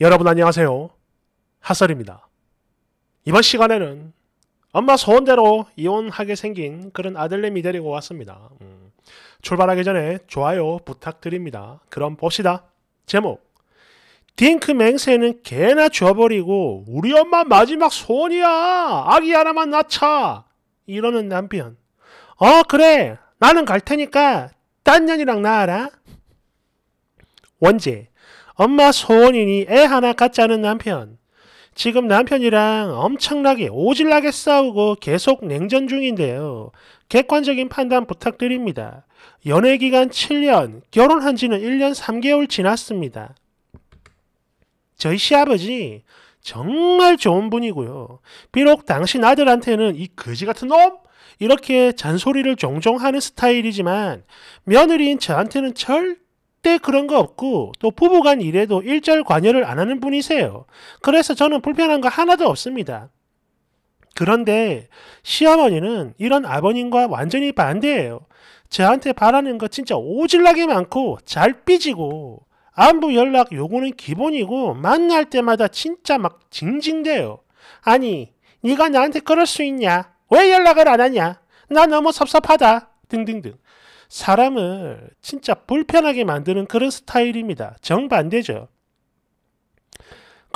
여러분 안녕하세요. 하설입니다. 이번 시간에는 엄마 소원대로 이혼하게 생긴 그런 아들내미 데리고 왔습니다. 음, 출발하기 전에 좋아요 부탁드립니다. 그럼 봅시다. 제목 딩크 맹세는 개나 줘버리고 우리 엄마 마지막 소원이야. 아기 하나만 낳자. 이러는 남편. 어 그래 나는 갈 테니까 딴 년이랑 낳아라. 원제 엄마 소원이니 애 하나 갖지 않은 남편. 지금 남편이랑 엄청나게 오질나게 싸우고 계속 냉전 중인데요. 객관적인 판단 부탁드립니다. 연애 기간 7년, 결혼한 지는 1년 3개월 지났습니다. 저희 시아버지 정말 좋은 분이고요. 비록 당신 아들한테는 이 거지 같은 놈 이렇게 잔소리를 종종 하는 스타일이지만 며느리인 저한테는 절 절대 그런 거 없고 또 부부 간 일에도 일절 관여를 안 하는 분이세요. 그래서 저는 불편한 거 하나도 없습니다. 그런데 시어머니는 이런 아버님과 완전히 반대예요. 저한테 바라는 거 진짜 오질나게 많고 잘 삐지고 안부 연락 요구는 기본이고 만날 때마다 진짜 막 징징대요. 아니 네가 나한테 그럴 수 있냐? 왜 연락을 안 하냐? 나 너무 섭섭하다. 등등등. 사람을 진짜 불편하게 만드는 그런 스타일입니다. 정반대죠.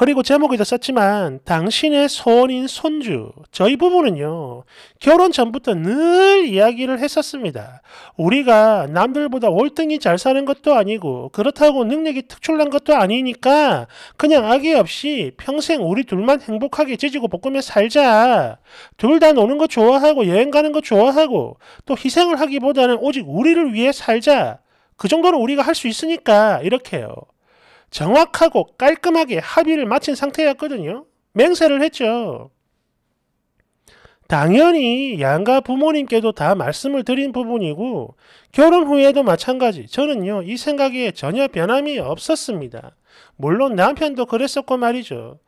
그리고 제목에도 썼지만 당신의 손인 손주 저희 부부는요 결혼 전부터 늘 이야기를 했었습니다. 우리가 남들보다 월등히 잘 사는 것도 아니고 그렇다고 능력이 특출난 것도 아니니까 그냥 아기 없이 평생 우리 둘만 행복하게 지지고 볶으며 살자. 둘 다 노는 거 좋아하고 여행 가는 거 좋아하고 또 희생을 하기보다는 오직 우리를 위해 살자. 그 정도는 우리가 할 수 있으니까 이렇게요. 정확하고 깔끔하게 합의를 마친 상태였거든요. 맹세를 했죠. 당연히 양가 부모님께도 다 말씀을 드린 부분이고 결혼 후에도 마찬가지 저는요 이 생각에 전혀 변함이 없었습니다. 물론 남편도 그랬었고 말이죠.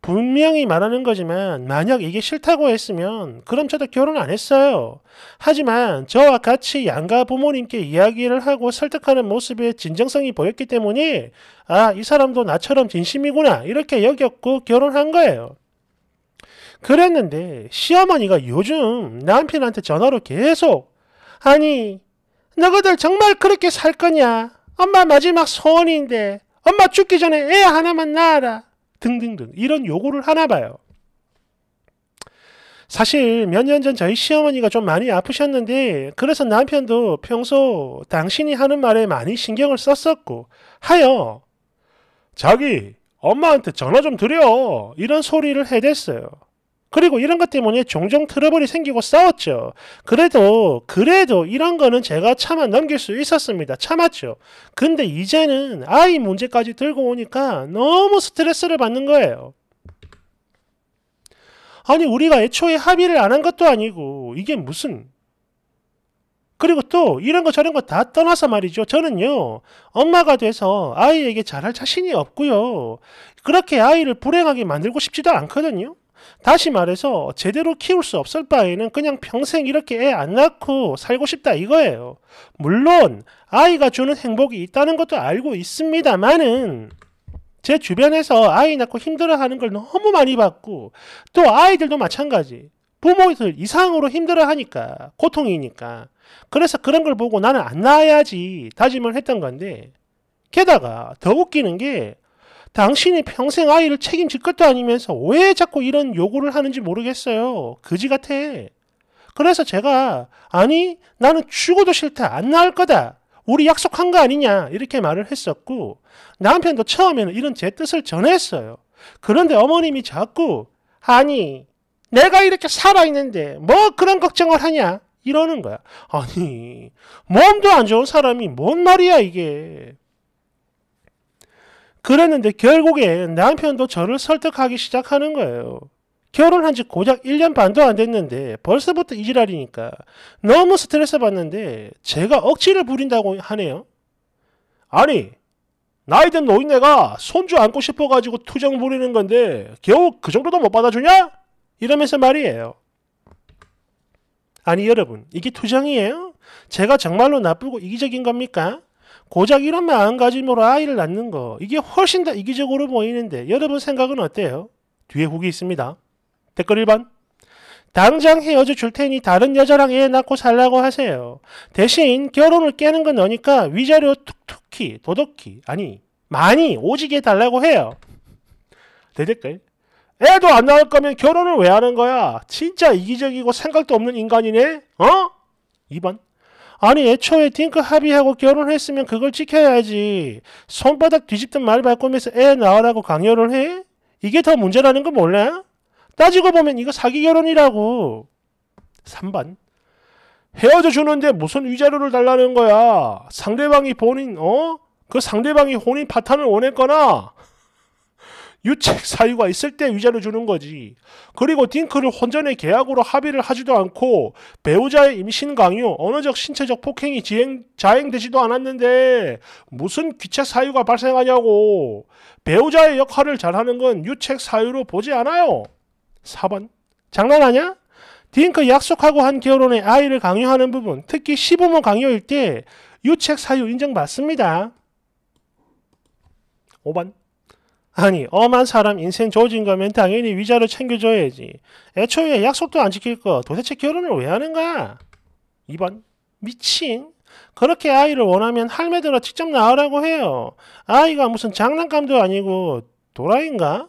분명히 말하는 거지만 만약 이게 싫다고 했으면 그럼 저도 결혼 안 했어요. 하지만 저와 같이 양가 부모님께 이야기를 하고 설득하는 모습에 진정성이 보였기 때문에 아, 이 사람도 나처럼 진심이구나 이렇게 여겼고 결혼한 거예요. 그랬는데 시어머니가 요즘 남편한테 전화로 계속 아니 너희들 정말 그렇게 살 거냐? 엄마 마지막 소원인데 엄마 죽기 전에 애 하나만 낳아라. 등등등. 이런 요구를 하나 봐요. 사실 몇 년 전 저희 시어머니가 좀 많이 아프셨는데 그래서 남편도 평소 당신이 하는 말에 많이 신경을 썼었고 하여 자기 엄마한테 전화 좀 드려 이런 소리를 해댔어요. 그리고 이런 것 때문에 종종 트러블이 생기고 싸웠죠. 그래도 그래도 이런 거는 제가 참아 넘길 수 있었습니다. 참았죠. 근데 이제는 아이 문제까지 들고 오니까 너무 스트레스를 받는 거예요. 아니 우리가 애초에 합의를 안 한 것도 아니고 이게 무슨 그리고 또 이런 거 저런 거 다 떠나서 말이죠. 저는요. 엄마가 돼서 아이에게 잘할 자신이 없고요. 그렇게 아이를 불행하게 만들고 싶지도 않거든요. 다시 말해서 제대로 키울 수 없을 바에는 그냥 평생 이렇게 애 안 낳고 살고 싶다 이거예요. 물론 아이가 주는 행복이 있다는 것도 알고 있습니다만은 제 주변에서 아이 낳고 힘들어하는 걸 너무 많이 봤고 또 아이들도 마찬가지 부모들 이상으로 힘들어하니까 고통이니까 그래서 그런 걸 보고 나는 안 낳아야지 다짐을 했던 건데 게다가 더 웃기는 게 당신이 평생 아이를 책임질 것도 아니면서 왜 자꾸 이런 요구를 하는지 모르겠어요. 그지 같아. 그래서 제가 아니 나는 죽어도 싫다 안나을 거다 우리 약속한 거 아니냐 이렇게 말을 했었고 남편도 처음에는 이런 제 뜻을 전했어요. 그런데 어머님이 자꾸 아니 내가 이렇게 살아있는데 뭐 그런 걱정을 하냐 이러는 거야. 아니 몸도 안 좋은 사람이 뭔 말이야 이게 그랬는데 결국에 남편도 저를 설득하기 시작하는 거예요. 결혼한 지 고작 1년 반도 안 됐는데 벌써부터 이지랄이니까 너무 스트레스 받는데 제가 억지를 부린다고 하네요. 아니 나이든 노인네가 손주 안고 싶어가지고 투정 부리는 건데 겨우 그 정도도 못 받아주냐? 이러면서 말이에요. 아니 여러분 이게 투정이에요? 제가 정말로 나쁘고 이기적인 겁니까? 고작 이런 마음가짐으로 아이를 낳는 거 이게 훨씬 더 이기적으로 보이는데 여러분 생각은 어때요? 뒤에 후기 있습니다. 댓글 1번 당장 헤어져 줄 테니 다른 여자랑 애 낳고 살라고 하세요. 대신 결혼을 깨는 건 너니까 위자료 툭툭히 도덕히 아니 많이 오지게 달라고 해요. 대댓글 애도 안 낳을 거면 결혼을 왜 하는 거야? 진짜 이기적이고 생각도 없는 인간이네? 어? 2번 아니 애초에 딩크 합의하고 결혼했으면 그걸 지켜야지. 손바닥 뒤집든 말 바꾸면서 애 낳으라고 강요를 해? 이게 더 문제라는 거 몰라? 따지고 보면 이거 사기 결혼이라고. 3번. 헤어져 주는데 무슨 위자료를 달라는 거야. 상대방이 본인, 어? 그 상대방이 혼인 파탄을 원했거나 유책 사유가 있을 때 위자료 주는 거지. 그리고 딩크를 혼전의 계약으로 합의를 하지도 않고 배우자의 임신 강요, 언어적 신체적 폭행이 지행, 자행되지도 않았는데 무슨 귀책 사유가 발생하냐고. 배우자의 역할을 잘하는 건 유책 사유로 보지 않아요. 4번. 장난하냐? 딩크 약속하고 한 결혼에 아이를 강요하는 부분, 특히 시부모 강요일 때 유책 사유 인정 받습니다. 5번. 아니 엄한 사람 인생 조진 거면 당연히 위자료 챙겨줘야지. 애초에 약속도 안 지킬 거 도대체 결혼을 왜 하는가? 2번 미친 그렇게 아이를 원하면 할매들어 직접 낳으라고 해요. 아이가 무슨 장난감도 아니고 도라인가?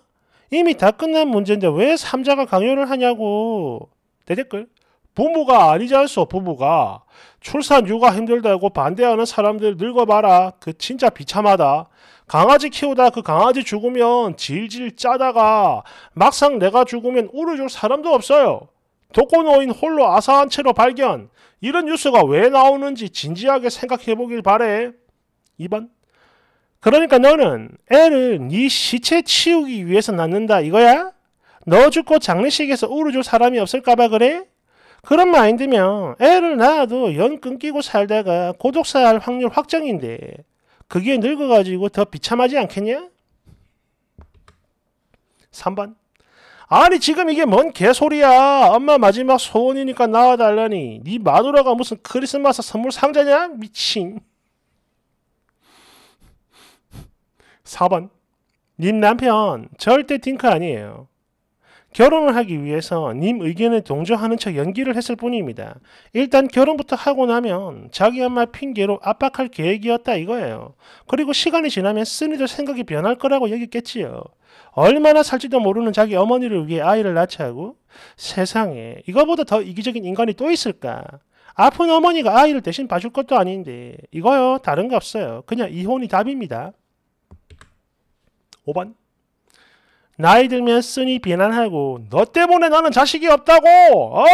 이미 다 끝난 문제인데 왜 삼자가 강요를 하냐고. 대댓글 부모가 아니잖소 부모가. 출산 육아 힘들다고 반대하는 사람들 늙어봐라. 그 진짜 비참하다. 강아지 키우다 그 강아지 죽으면 질질 짜다가 막상 내가 죽으면 울어줄 사람도 없어요. 독거노인 홀로 아사한 채로 발견. 이런 뉴스가 왜 나오는지 진지하게 생각해보길 바래. 2번. 그러니까 너는 애를 네 시체 치우기 위해서 낳는다 이거야? 너 죽고 장례식에서 울어줄 사람이 없을까봐 그래? 그런 마인드면 애를 낳아도 연 끊기고 살다가 고독사할 확률 확정인데 그게 늙어가지고 더 비참하지 않겠냐? 3번 아니 지금 이게 뭔 개소리야 엄마 마지막 소원이니까 나와달라니 네 마누라가 무슨 크리스마스 선물 상자냐? 미친 4번 님 남편 절대 딩크 아니에요 결혼을 하기 위해서 님 의견에 동조하는 척 연기를 했을 뿐입니다. 일단 결혼부터 하고 나면 자기 엄마 핑계로 압박할 계획이었다 이거예요. 그리고 시간이 지나면 쓰니도 생각이 변할 거라고 여겼겠지요. 얼마나 살지도 모르는 자기 어머니를 위해 아이를 낳자 하고 세상에 이거보다 더 이기적인 인간이 또 있을까? 아픈 어머니가 아이를 대신 봐줄 것도 아닌데 이거요 다른 거 없어요. 그냥 이혼이 답입니다. 5번 나이 들면 쓰니 비난하고 너 때문에 나는 자식이 없다고 어?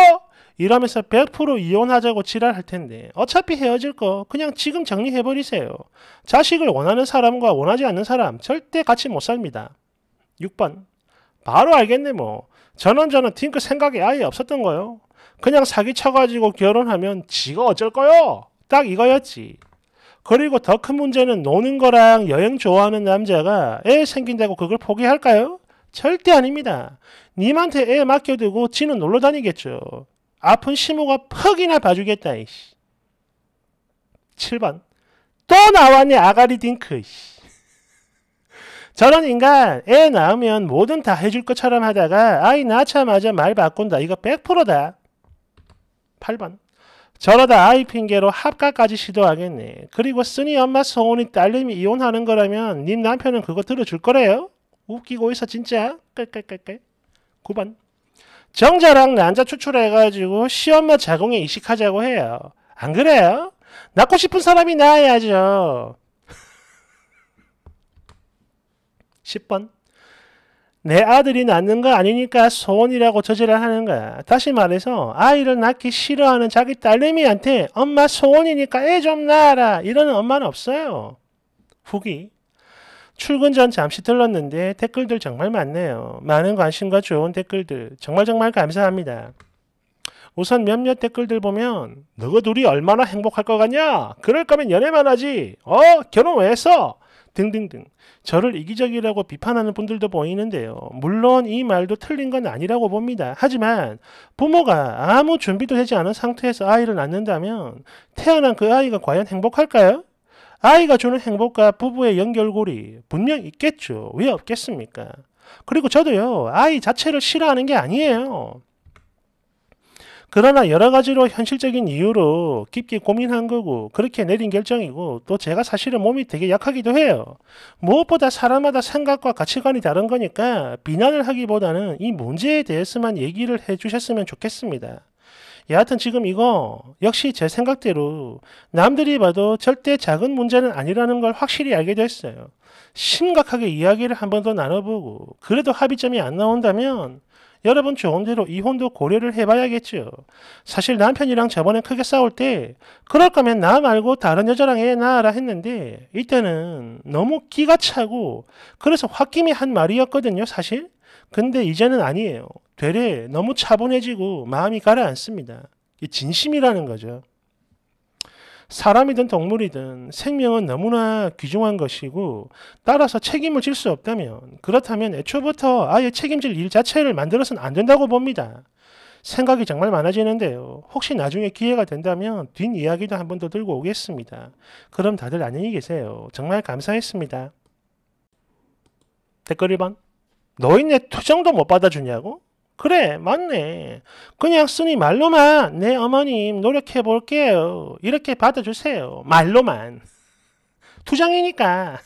이러면서 100% 이혼하자고 지랄할 텐데 어차피 헤어질 거 그냥 지금 정리해버리세요. 자식을 원하는 사람과 원하지 않는 사람 절대 같이 못 삽니다. 6번 바로 알겠네 뭐 저는 저는 팅크 생각이 아예 없었던 거요. 그냥 사기 쳐가지고 결혼하면 지가 어쩔 거요. 딱 이거였지. 그리고 더 큰 문제는 노는 거랑 여행 좋아하는 남자가 애 생긴다고 그걸 포기할까요? 절대 아닙니다. 님한테 애 맡겨두고 지는 놀러 다니겠죠. 아픈 시모가 퍽이나 봐주겠다. 이씨. 7번 또 나왔네 아가리 딩크. 이씨. 저런 인간 애 낳으면 뭐든 다 해줄 것처럼 하다가 아이 낳자마자 말 바꾼다. 이거 100%다. 8번 저러다 아이 핑계로 합가까지 시도하겠네. 그리고 쓰니 엄마 소원이 딸님이 이혼하는 거라면 님 남편은 그거 들어줄 거래요? 웃기고 있어 진짜 깔깔깔깔 9번 정자랑 난자 추출해가지고 시험마 자궁에 이식하자고 해요 안 그래요? 낳고 싶은 사람이 낳아야죠 10번 내 아들이 낳는 거 아니니까 소원이라고 저지를 하는 거야. 다시 말해서 아이를 낳기 싫어하는 자기 딸내미한테 엄마 소원이니까 애 좀 낳아라 이러는 엄마는 없어요. 후기 출근 전 잠시 들렀는데 댓글들 정말 많네요. 많은 관심과 좋은 댓글들 정말 정말 감사합니다. 우선 몇몇 댓글들 보면 너가 둘이 얼마나 행복할 것 같냐? 그럴 거면 연애만 하지. 어? 결혼 왜 했어? 등등등. 저를 이기적이라고 비판하는 분들도 보이는데요. 물론 이 말도 틀린 건 아니라고 봅니다. 하지만 부모가 아무 준비도 되지 않은 상태에서 아이를 낳는다면 태어난 그 아이가 과연 행복할까요? 아이가 주는 행복과 부부의 연결고리 분명 있겠죠. 왜 없겠습니까? 그리고 저도요, 아이 자체를 싫어하는 게 아니에요. 그러나 여러 가지로 현실적인 이유로 깊게 고민한 거고 그렇게 내린 결정이고 또 제가 사실은 몸이 되게 약하기도 해요. 무엇보다 사람마다 생각과 가치관이 다른 거니까 비난을 하기보다는 이 문제에 대해서만 얘기를 해주셨으면 좋겠습니다. 여하튼 지금 이거 역시 제 생각대로 남들이 봐도 절대 작은 문제는 아니라는 걸 확실히 알게 됐어요. 심각하게 이야기를 한 번 더 나눠보고 그래도 합의점이 안 나온다면 여러분 좋은 대로 이혼도 고려를 해봐야겠죠. 사실 남편이랑 저번에 크게 싸울 때 그럴 거면 나 말고 다른 여자랑 해 나라 했는데 이때는 너무 기가 차고 그래서 홧김이 한 말이었거든요 사실. 근데 이제는 아니에요. 되레 너무 차분해지고 마음이 가라앉습니다. 진심이라는 거죠. 사람이든 동물이든 생명은 너무나 귀중한 것이고 따라서 책임을 질 수 없다면 그렇다면 애초부터 아예 책임질 일 자체를 만들어서는 안 된다고 봅니다. 생각이 정말 많아지는데요. 혹시 나중에 기회가 된다면 뒷이야기도 한 번 더 들고 오겠습니다. 그럼 다들 안녕히 계세요. 정말 감사했습니다. 댓글 1번 너희네 투정도 못 받아주냐고? 그래, 맞네. 그냥 쓰니 말로만 네, 어머님 노력해 볼게요. 이렇게 받아주세요. 말로만. 투정이니까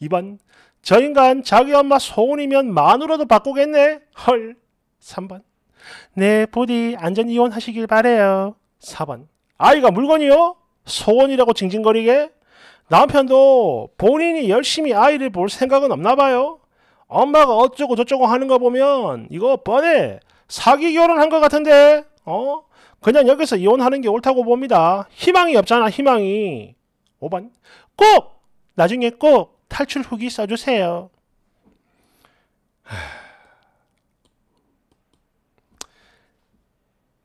2번. 저 인간 자기 엄마 소원이면 만으로도 바꾸겠네. 헐. 3번. 네, 부디 안전 이혼하시길 바래요. 4번. 아이가 물건이요? 소원이라고 징징거리게? 남편도 본인이 열심히 아이를 볼 생각은 없나 봐요. 엄마가 어쩌고 저쩌고 하는 거 보면 이거 뻔해. 사기 결혼한 것 같은데. 어? 그냥 여기서 이혼하는 게 옳다고 봅니다. 희망이 없잖아, 희망이. 5번. 꼭! 나중에 꼭 탈출 후기 써주세요.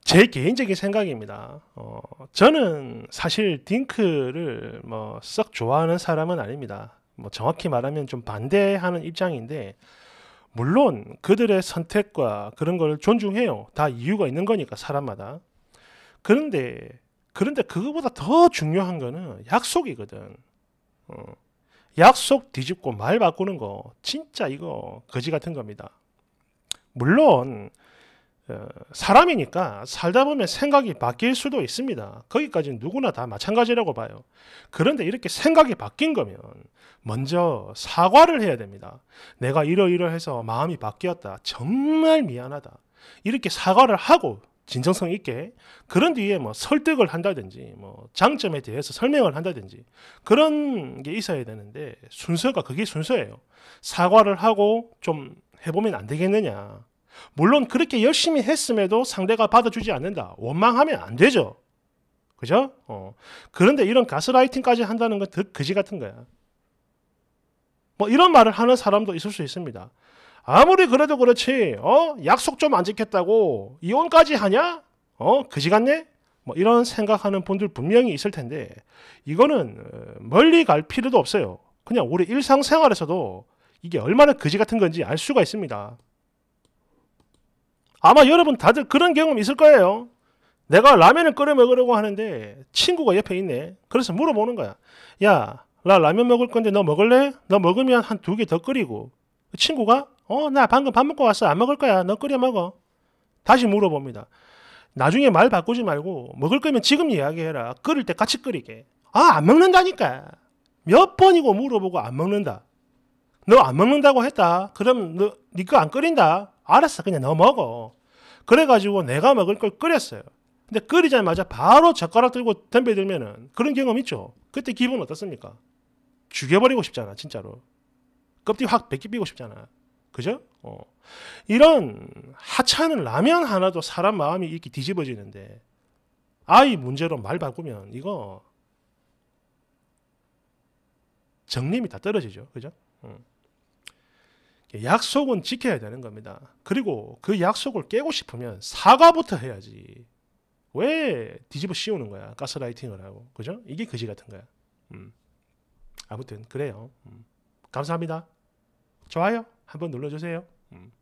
제 개인적인 생각입니다. 어, 저는 사실 딩크를 뭐 썩 좋아하는 사람은 아닙니다. 뭐 정확히 말하면 좀 반대하는 입장인데 물론 그들의 선택과 그런 걸 존중해요. 다 이유가 있는 거니까 사람마다. 그런데 그런데 그거보다 더 중요한 거는 약속이거든. 어. 약속 뒤집고 말 바꾸는 거 진짜 이거 거지 같은 겁니다. 물론 어, 사람이니까 살다 보면 생각이 바뀔 수도 있습니다. 거기까지는 누구나 다 마찬가지라고 봐요. 그런데 이렇게 생각이 바뀐 거면 먼저 사과를 해야 됩니다. 내가 이러이러해서 마음이 바뀌었다. 정말 미안하다. 이렇게 사과를 하고 진정성 있게 그런 뒤에 뭐 설득을 한다든지 뭐 장점에 대해서 설명을 한다든지 그런 게 있어야 되는데 순서가 그게 순서예요. 사과를 하고 좀 해보면 안 되겠느냐. 물론 그렇게 열심히 했음에도 상대가 받아주지 않는다. 원망하면 안 되죠. 그죠? 어. 그런데 이런 가스라이팅까지 한다는 건더 거지 같은 거야. 뭐 이런 말을 하는 사람도 있을 수 있습니다. 아무리 그래도 그렇지, 어? 약속 좀 안 지켰다고 이혼까지 하냐? 어? 거지 같네? 뭐 이런 생각하는 분들 분명히 있을 텐데, 이거는 어, 멀리 갈 필요도 없어요. 그냥 우리 일상생활에서도 이게 얼마나 거지 같은 건지 알 수가 있습니다. 아마 여러분 다들 그런 경험 있을 거예요. 내가 라면을 끓여 먹으려고 하는데 친구가 옆에 있네. 그래서 물어보는 거야. 야, 나 라면 먹을 건데 너 먹을래? 너 먹으면 한 두 개 더 끓이고. 그 친구가 어, 나 방금 밥 먹고 왔어. 안 먹을 거야. 너 끓여 먹어. 다시 물어봅니다. 나중에 말 바꾸지 말고 먹을 거면 지금 이야기해라. 끓일 때 같이 끓이게. 아, 안 먹는다니까. 몇 번이고 물어보고 안 먹는다. 너 안 먹는다고 했다. 그럼 너니거안 끓인다. 알았어. 그냥 너 먹어. 그래가지고 내가 먹을 걸 끓였어요. 근데 끓이자마자 바로 젓가락 들고 덤벼 들면은 그런 경험 있죠? 그때 기분 어떻습니까? 죽여버리고 싶잖아, 진짜로. 껍데기 확 벗기고 싶잖아. 그죠? 어. 이런 하찮은 라면 하나도 사람 마음이 이렇게 뒤집어지는데 아이 문제로 말 바꾸면 이거 정림이 다 떨어지죠. 그죠? 어. 약속은 지켜야 되는 겁니다. 그리고 그 약속을 깨고 싶으면 사과부터 해야지. 왜 뒤집어 씌우는 거야? 가스라이팅을 하고. 그죠? 이게 그지 같은 거야. 음. 아무튼 그래요. 음. 감사합니다. 좋아요 한번 눌러주세요. 음.